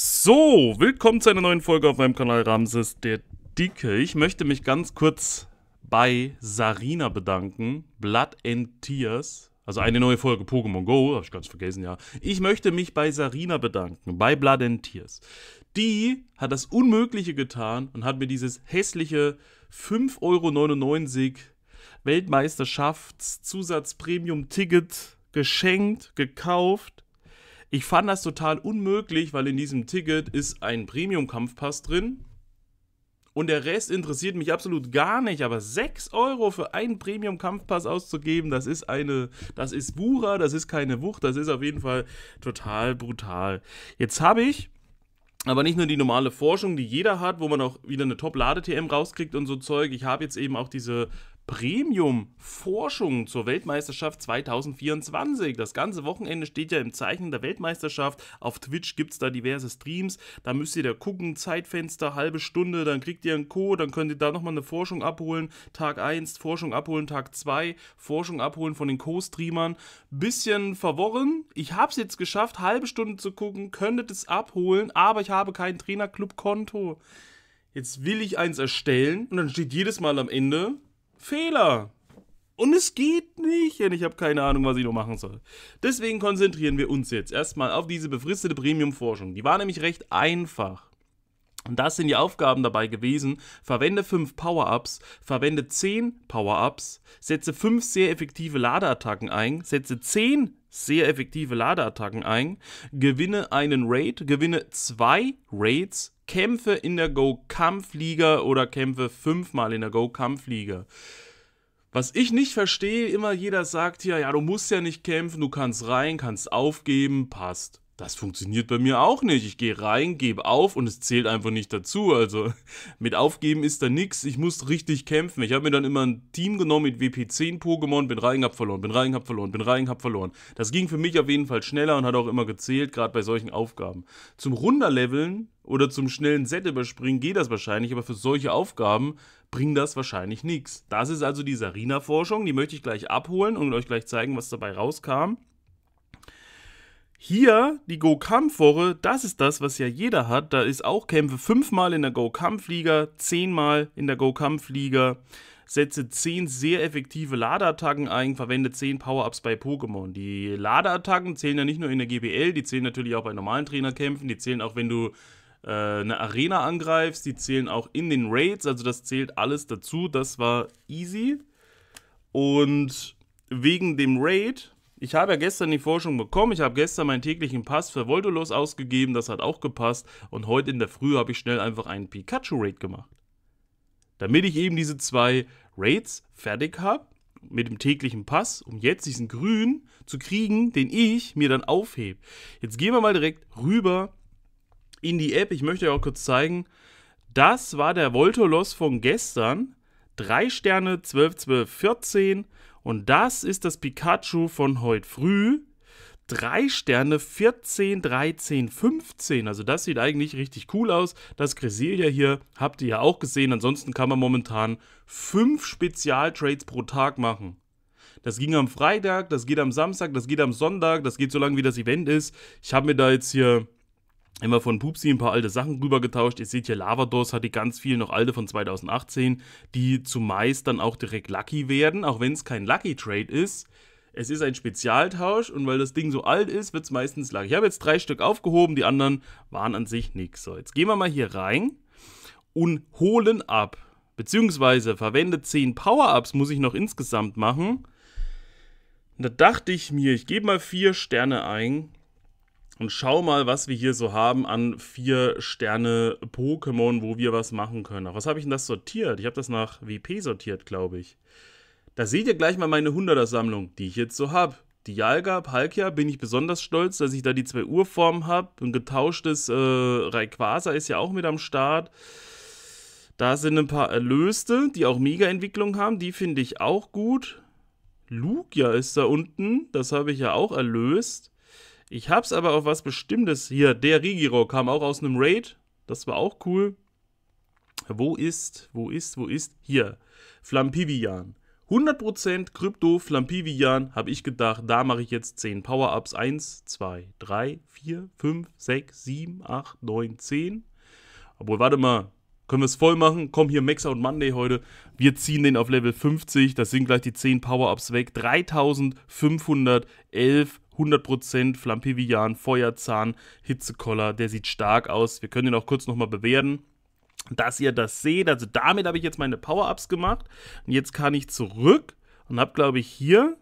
So, willkommen zu einer neuen Folge auf meinem Kanal Ramses der Dicke. Ich möchte mich ganz kurz bei Sarina bedanken. Blood and Tears. Also eine neue Folge Pokémon Go, habe ich ganz vergessen, ja. Ich möchte mich bei Sarina bedanken, bei Blood and Tears. Die hat das Unmögliche getan und hat mir dieses hässliche 5,99 Euro Weltmeisterschaftszusatzpremium-Ticket geschenkt, gekauft ich fand das total unmöglich, weil in diesem Ticket ist ein Premium-Kampfpass drin. Und der Rest interessiert mich absolut gar nicht. Aber 6 Euro für einen Premium-Kampfpass auszugeben, das ist eine, das ist Wura, das ist keine Wucht, das ist auf jeden Fall total brutal. Jetzt habe ich aber nicht nur die normale Forschung, die jeder hat, wo man auch wieder eine Top-Lade-TM rauskriegt und so Zeug. Ich habe jetzt eben auch diese Premium-Forschung zur Weltmeisterschaft 2024. Das ganze Wochenende steht ja im Zeichen der Weltmeisterschaft. Auf Twitch gibt es da diverse Streams. Da müsst ihr da gucken, Zeitfenster, halbe Stunde, dann kriegt ihr einen Code, dann könnt ihr da nochmal eine Forschung abholen. Tag 1, Forschung abholen, Tag 2, Forschung abholen von den Co-Streamern. Bisschen verworren. Ich habe es jetzt geschafft, halbe Stunde zu gucken, könntet es abholen, aber ich habe kein Trainerclub-Konto. Jetzt will ich eins erstellen und dann steht jedes Mal am Ende, Fehler. Und es geht nicht, denn ich habe keine Ahnung, was ich noch machen soll. Deswegen konzentrieren wir uns jetzt erstmal auf diese befristete Premium-Forschung. Die war nämlich recht einfach. Und das sind die Aufgaben dabei gewesen. Verwende 5 Power-Ups, verwende 10 Power-Ups, setze 5 sehr effektive Ladeattacken ein, setze 10 sehr effektive Ladeattacken ein, gewinne einen Raid, gewinne 2 Raids Kämpfe in der Go-Kampfliga oder Kämpfe fünfmal in der Go-Kampfliga. Was ich nicht verstehe, immer jeder sagt hier, ja, du musst ja nicht kämpfen, du kannst rein, kannst aufgeben, passt. Das funktioniert bei mir auch nicht. Ich gehe rein, gebe auf und es zählt einfach nicht dazu. Also mit Aufgeben ist da nichts. Ich muss richtig kämpfen. Ich habe mir dann immer ein Team genommen mit WP10 Pokémon, bin rein, hab verloren, bin rein, hab verloren, bin rein, hab verloren. Das ging für mich auf jeden Fall schneller und hat auch immer gezählt, gerade bei solchen Aufgaben. Zum Runderleveln oder zum schnellen Set überspringen geht das wahrscheinlich, aber für solche Aufgaben bringt das wahrscheinlich nichts. Das ist also die Sarina-Forschung, die möchte ich gleich abholen und euch gleich zeigen, was dabei rauskam. Hier die Go-Kampf-Woche, das ist das, was ja jeder hat. Da ist auch Kämpfe fünfmal in der Go-Kampf-Liga, zehnmal in der Go-Kampf-Liga. Setze zehn sehr effektive Ladeattacken ein, verwende zehn Power-Ups bei Pokémon. Die Ladeattacken zählen ja nicht nur in der GBL, die zählen natürlich auch bei normalen Trainerkämpfen, die zählen auch, wenn du äh, eine Arena angreifst, die zählen auch in den Raids, also das zählt alles dazu. Das war easy. Und wegen dem Raid ich habe ja gestern die Forschung bekommen. Ich habe gestern meinen täglichen Pass für Voldolos ausgegeben. Das hat auch gepasst. Und heute in der Früh habe ich schnell einfach einen Pikachu-Raid gemacht. Damit ich eben diese zwei Raids fertig habe, mit dem täglichen Pass, um jetzt diesen Grün zu kriegen, den ich mir dann aufhebe. Jetzt gehen wir mal direkt rüber in die App. Ich möchte euch auch kurz zeigen, das war der Voltolos von gestern. 3 Sterne, 12, 12, 14. Und das ist das Pikachu von heute früh. Drei Sterne, 14, 13, 15. Also das sieht eigentlich richtig cool aus. Das Cresselia hier habt ihr ja auch gesehen. Ansonsten kann man momentan fünf Spezialtrades pro Tag machen. Das ging am Freitag, das geht am Samstag, das geht am Sonntag, das geht so lange wie das Event ist. Ich habe mir da jetzt hier haben wir von Pupsi ein paar alte Sachen rübergetauscht. Ihr seht hier, Lavados hat die ganz viel noch alte von 2018, die zumeist dann auch direkt Lucky werden, auch wenn es kein Lucky Trade ist. Es ist ein Spezialtausch und weil das Ding so alt ist, wird es meistens Lucky. Ich habe jetzt drei Stück aufgehoben, die anderen waren an sich nichts. So, jetzt gehen wir mal hier rein und holen ab. Beziehungsweise verwende 10 Power-Ups, muss ich noch insgesamt machen. Und da dachte ich mir, ich gebe mal 4 Sterne ein und schau mal, was wir hier so haben an vier Sterne Pokémon, wo wir was machen können. Ach, was habe ich denn das sortiert? Ich habe das nach WP sortiert, glaube ich. Da seht ihr gleich mal meine 100er-Sammlung, die ich jetzt so habe. Dialga, Palkia, bin ich besonders stolz, dass ich da die zwei Urformen habe. Ein getauschtes äh, Rayquaza ist ja auch mit am Start. Da sind ein paar Erlöste, die auch Mega-Entwicklung haben. Die finde ich auch gut. Lugia ist da unten. Das habe ich ja auch erlöst. Ich hab's aber auf was Bestimmtes hier. Der Rigiro kam auch aus einem Raid. Das war auch cool. Wo ist, wo ist, wo ist? Hier. Flampivian. 100% Krypto Flampivian habe ich gedacht, da mache ich jetzt 10 Power-Ups. 1, 2, 3, 4, 5, 6, 7, 8, 9, 10. Obwohl, warte mal. Können wir es voll machen? Komm hier, Max Out Monday heute. Wir ziehen den auf Level 50. Das sind gleich die 10 Power-Ups weg. 3511 100% Flampivian, Feuerzahn, Hitzekoller. Der sieht stark aus. Wir können ihn auch kurz nochmal bewerten dass ihr das seht. Also damit habe ich jetzt meine Power-Ups gemacht. Und jetzt kann ich zurück und habe, glaube ich, hier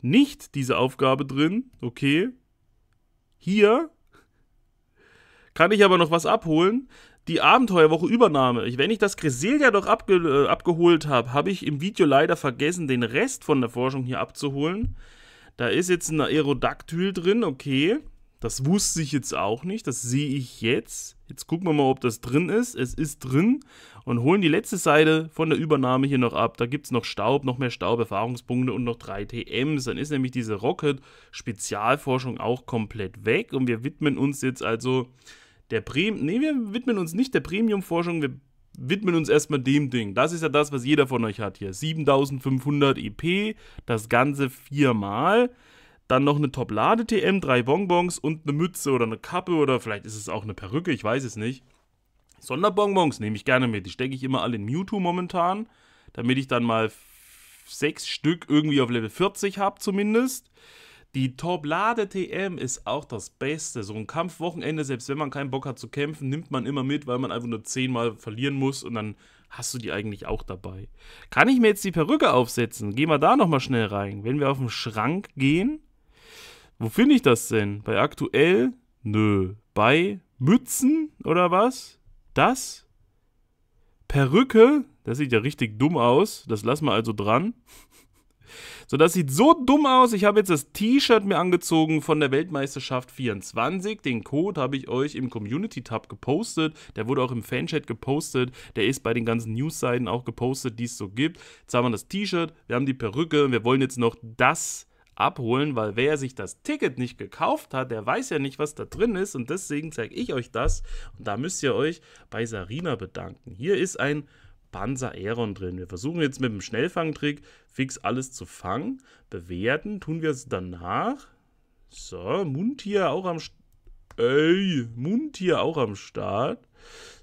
nicht diese Aufgabe drin. Okay. Hier kann ich aber noch was abholen. Die Abenteuerwoche Übernahme. Ich, wenn ich das Greselia doch abge äh, abgeholt habe, habe ich im Video leider vergessen, den Rest von der Forschung hier abzuholen. Da ist jetzt ein Aerodactyl drin, okay. Das wusste ich jetzt auch nicht, das sehe ich jetzt. Jetzt gucken wir mal, ob das drin ist. Es ist drin und holen die letzte Seite von der Übernahme hier noch ab. Da gibt es noch Staub, noch mehr Staub, Erfahrungspunkte und noch drei TMs. Dann ist nämlich diese Rocket-Spezialforschung auch komplett weg und wir widmen uns jetzt also der Premium, nee, wir widmen uns nicht der Premium-Forschung, wir widmen uns erstmal dem Ding. Das ist ja das, was jeder von euch hat hier. 7500 EP, das Ganze viermal. Dann noch eine Top-Lade-TM, drei Bonbons und eine Mütze oder eine Kappe oder vielleicht ist es auch eine Perücke, ich weiß es nicht. Sonderbonbons nehme ich gerne mit. Die stecke ich immer alle in Mewtwo momentan, damit ich dann mal sechs Stück irgendwie auf Level 40 habe zumindest. Die Torblade TM ist auch das Beste. So ein Kampfwochenende, selbst wenn man keinen Bock hat zu kämpfen, nimmt man immer mit, weil man einfach nur zehnmal verlieren muss und dann hast du die eigentlich auch dabei. Kann ich mir jetzt die Perücke aufsetzen? Gehen wir da nochmal schnell rein. Wenn wir auf den Schrank gehen, wo finde ich das denn? Bei aktuell? Nö. Bei Mützen oder was? Das? Perücke? Das sieht ja richtig dumm aus. Das lassen wir also dran. So, das sieht so dumm aus. Ich habe jetzt das T-Shirt mir angezogen von der Weltmeisterschaft 24. Den Code habe ich euch im Community-Tab gepostet. Der wurde auch im Fanchat gepostet. Der ist bei den ganzen News-Seiten auch gepostet, die es so gibt. Jetzt haben wir das T-Shirt, wir haben die Perücke. Wir wollen jetzt noch das abholen, weil wer sich das Ticket nicht gekauft hat, der weiß ja nicht, was da drin ist und deswegen zeige ich euch das und da müsst ihr euch bei Sarina bedanken. Hier ist ein Panzer Aeron drin. Wir versuchen jetzt mit dem Schnellfangtrick fix alles zu fangen. Bewerten tun wir es danach. So, Mundtier auch am Start. Ey, Mundtier auch am Start.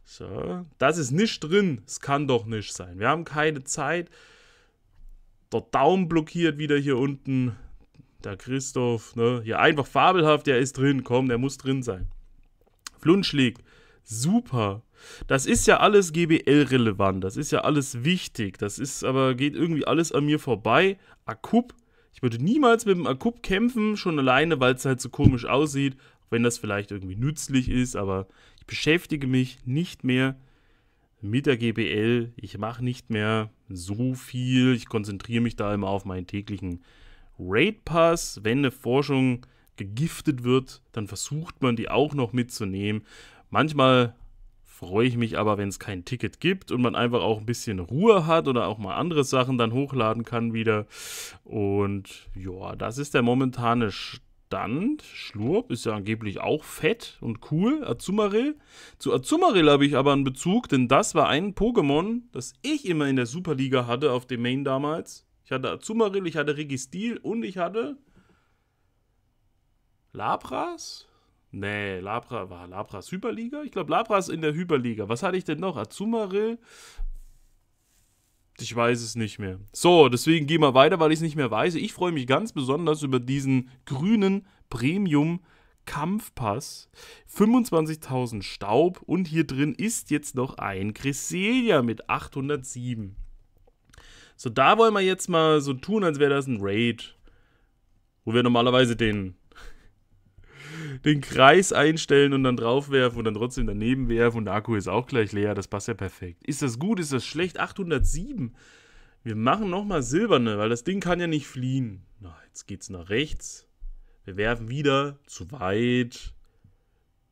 So, das ist nicht drin. Es kann doch nicht sein. Wir haben keine Zeit. Der Daumen blockiert wieder hier unten. Der Christoph, ne? Hier einfach fabelhaft, der ist drin. Komm, der muss drin sein. Flunschlick, super. Das ist ja alles GBL-relevant, das ist ja alles wichtig, das ist aber geht irgendwie alles an mir vorbei. Akub, ich würde niemals mit dem Akub kämpfen, schon alleine, weil es halt so komisch aussieht, wenn das vielleicht irgendwie nützlich ist, aber ich beschäftige mich nicht mehr mit der GBL, ich mache nicht mehr so viel, ich konzentriere mich da immer auf meinen täglichen Raid Pass, wenn eine Forschung gegiftet wird, dann versucht man die auch noch mitzunehmen Manchmal freue ich mich aber, wenn es kein Ticket gibt und man einfach auch ein bisschen Ruhe hat oder auch mal andere Sachen dann hochladen kann wieder. Und ja, das ist der momentane Stand. Schlurp ist ja angeblich auch fett und cool. Azumarill. Zu Azumarill habe ich aber einen Bezug, denn das war ein Pokémon, das ich immer in der Superliga hatte auf dem Main damals. Ich hatte Azumarill, ich hatte Registil und ich hatte Labras? Nee, Labra war Labras Hyperliga? Ich glaube, Labra ist in der Hyperliga. Was hatte ich denn noch? Azumarill? Ich weiß es nicht mehr. So, deswegen gehen wir weiter, weil ich es nicht mehr weiß. Ich freue mich ganz besonders über diesen grünen Premium Kampfpass. 25.000 Staub und hier drin ist jetzt noch ein Cresselia mit 807. So, da wollen wir jetzt mal so tun, als wäre das ein Raid. Wo wir normalerweise den den Kreis einstellen und dann draufwerfen und dann trotzdem daneben werfen und der Akku ist auch gleich leer. Das passt ja perfekt. Ist das gut? Ist das schlecht? 807. Wir machen nochmal silberne, weil das Ding kann ja nicht fliehen. Na, jetzt geht's nach rechts. Wir werfen wieder. Zu weit.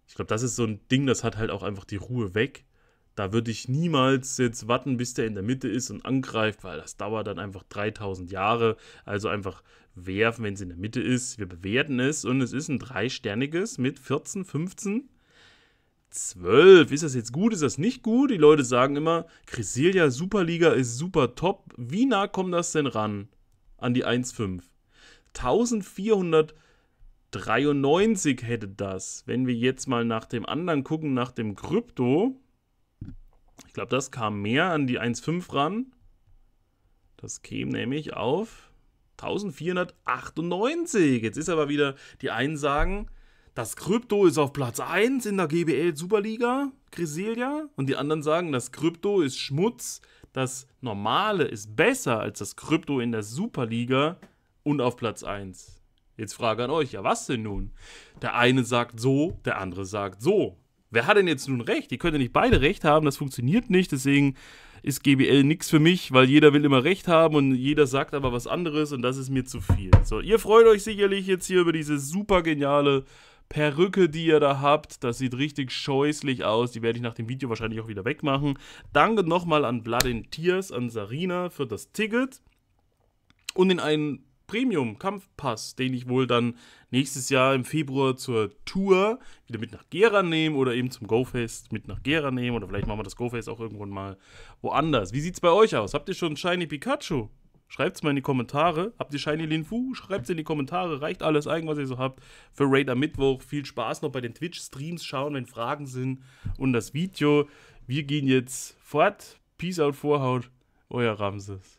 Ich glaube, das ist so ein Ding, das hat halt auch einfach die Ruhe weg. Da würde ich niemals jetzt warten, bis der in der Mitte ist und angreift, weil das dauert dann einfach 3000 Jahre. Also einfach werfen, wenn es in der Mitte ist. Wir bewerten es und es ist ein dreisterniges mit 14, 15. 12. Ist das jetzt gut? Ist das nicht gut? Die Leute sagen immer, Cresselia Superliga ist super top. Wie nah kommt das denn ran an die 1,5? 1493 hätte das, wenn wir jetzt mal nach dem anderen gucken, nach dem Krypto. Ich glaube, das kam mehr an die 1,5 ran. Das käme nämlich auf 1498. Jetzt ist aber wieder, die einen sagen, das Krypto ist auf Platz 1 in der GBL Superliga, Griselia. Und die anderen sagen, das Krypto ist Schmutz, das Normale ist besser als das Krypto in der Superliga und auf Platz 1. Jetzt frage an euch, ja was denn nun? Der eine sagt so, der andere sagt so. Wer hat denn jetzt nun recht? Ihr könnt ja nicht beide recht haben, das funktioniert nicht, deswegen ist GBL nichts für mich, weil jeder will immer recht haben und jeder sagt aber was anderes und das ist mir zu viel. So, ihr freut euch sicherlich jetzt hier über diese super geniale Perücke, die ihr da habt. Das sieht richtig scheußlich aus. Die werde ich nach dem Video wahrscheinlich auch wieder wegmachen. Danke nochmal an Blood in an Sarina für das Ticket und den einen Premium-Kampfpass, den ich wohl dann nächstes Jahr im Februar zur Tour wieder mit nach Gera nehme oder eben zum GoFest mit nach Gera nehme oder vielleicht machen wir das GoFest auch irgendwann mal woanders. Wie sieht es bei euch aus? Habt ihr schon Shiny Pikachu? Schreibt es mal in die Kommentare. Habt ihr Shiny Linfu? Schreibt es in die Kommentare. Reicht alles ein, was ihr so habt für Raid am Mittwoch. Viel Spaß noch bei den Twitch-Streams schauen, wenn Fragen sind und das Video. Wir gehen jetzt fort. Peace out, Vorhaut. Euer Ramses.